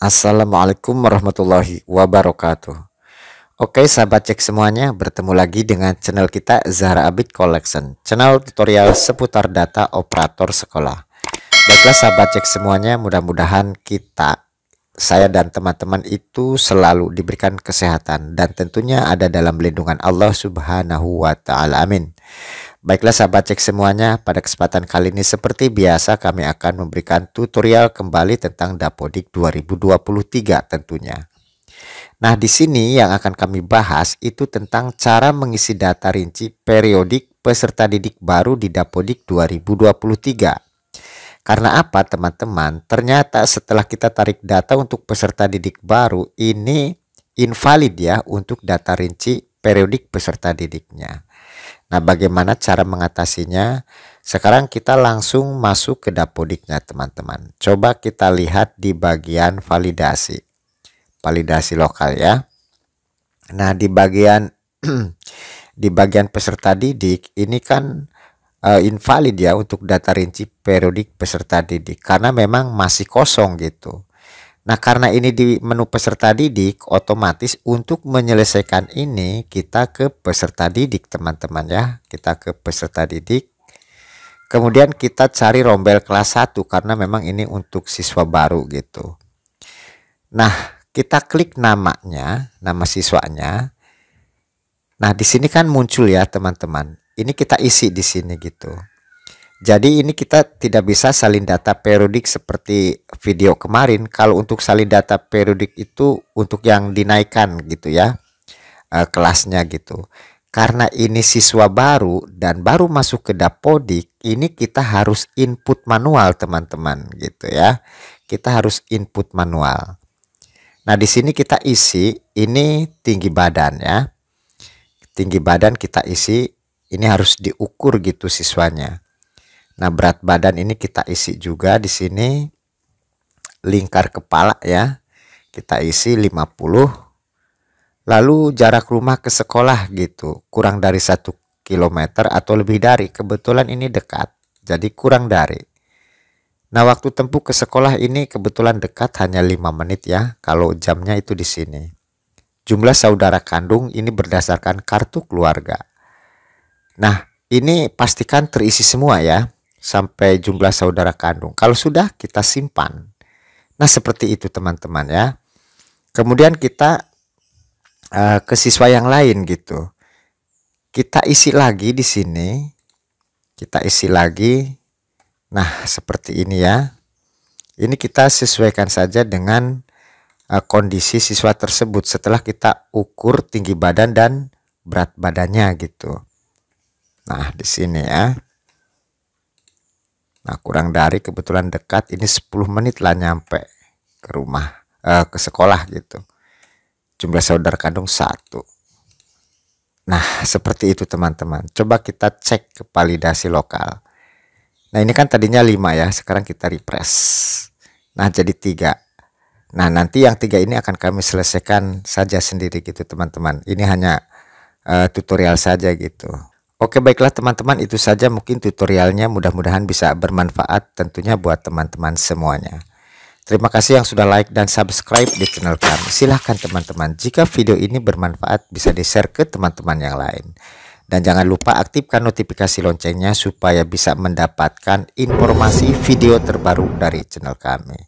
Assalamualaikum warahmatullahi wabarakatuh. Oke sahabat cek semuanya, bertemu lagi dengan channel kita Zahra Abid Collection, channel tutorial seputar data operator sekolah. Baiklah sahabat cek semuanya, mudah-mudahan kita, saya dan teman-teman itu selalu diberikan kesehatan dan tentunya ada dalam lindungan Allah Subhanahu wa taala. Amin. Baiklah sahabat cek semuanya, pada kesempatan kali ini seperti biasa kami akan memberikan tutorial kembali tentang Dapodik 2023 tentunya. Nah, di sini yang akan kami bahas itu tentang cara mengisi data rinci periodik peserta didik baru di Dapodik 2023. Karena apa teman-teman? Ternyata setelah kita tarik data untuk peserta didik baru ini invalid ya untuk data rinci periodik peserta didiknya. Nah, bagaimana cara mengatasinya? Sekarang kita langsung masuk ke dapodiknya, teman-teman. Coba kita lihat di bagian validasi. Validasi lokal ya. Nah, di bagian di bagian peserta didik ini kan uh, invalid ya untuk data rinci periodik peserta didik karena memang masih kosong gitu. Nah karena ini di menu peserta didik otomatis untuk menyelesaikan ini kita ke peserta didik teman-teman ya kita ke peserta didik kemudian kita cari rombel kelas 1 karena memang ini untuk siswa baru gitu nah kita klik namanya nama siswanya nah di sini kan muncul ya teman-teman ini kita isi di sini gitu jadi ini kita tidak bisa salin data periodik seperti video kemarin. Kalau untuk salin data periodik itu untuk yang dinaikkan gitu ya eh, kelasnya gitu. Karena ini siswa baru dan baru masuk ke dapodik, ini kita harus input manual teman-teman gitu ya. Kita harus input manual. Nah di sini kita isi ini tinggi badan ya. Tinggi badan kita isi ini harus diukur gitu siswanya Nah, berat badan ini kita isi juga di sini lingkar kepala ya. Kita isi 50. Lalu jarak rumah ke sekolah gitu, kurang dari 1 km atau lebih dari. Kebetulan ini dekat, jadi kurang dari. Nah, waktu tempuh ke sekolah ini kebetulan dekat hanya 5 menit ya, kalau jamnya itu di sini. Jumlah saudara kandung ini berdasarkan kartu keluarga. Nah, ini pastikan terisi semua ya sampai jumlah saudara kandung. Kalau sudah kita simpan. Nah seperti itu teman-teman ya. Kemudian kita uh, ke siswa yang lain gitu. Kita isi lagi di sini. Kita isi lagi. Nah seperti ini ya. Ini kita sesuaikan saja dengan uh, kondisi siswa tersebut setelah kita ukur tinggi badan dan berat badannya gitu. Nah di sini ya. Nah kurang dari kebetulan dekat ini 10 menit lah nyampe ke rumah eh, ke sekolah gitu. Jumlah saudara kandung satu. Nah seperti itu teman-teman. Coba kita cek ke validasi lokal. Nah ini kan tadinya 5 ya sekarang kita refresh. Nah jadi tiga. Nah nanti yang tiga ini akan kami selesaikan saja sendiri gitu teman-teman. Ini hanya uh, tutorial saja gitu. Oke baiklah teman-teman itu saja mungkin tutorialnya mudah-mudahan bisa bermanfaat tentunya buat teman-teman semuanya. Terima kasih yang sudah like dan subscribe di channel kami. Silahkan teman-teman jika video ini bermanfaat bisa di-share ke teman-teman yang lain. Dan jangan lupa aktifkan notifikasi loncengnya supaya bisa mendapatkan informasi video terbaru dari channel kami.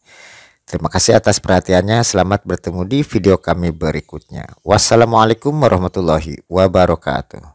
Terima kasih atas perhatiannya. Selamat bertemu di video kami berikutnya. Wassalamualaikum warahmatullahi wabarakatuh.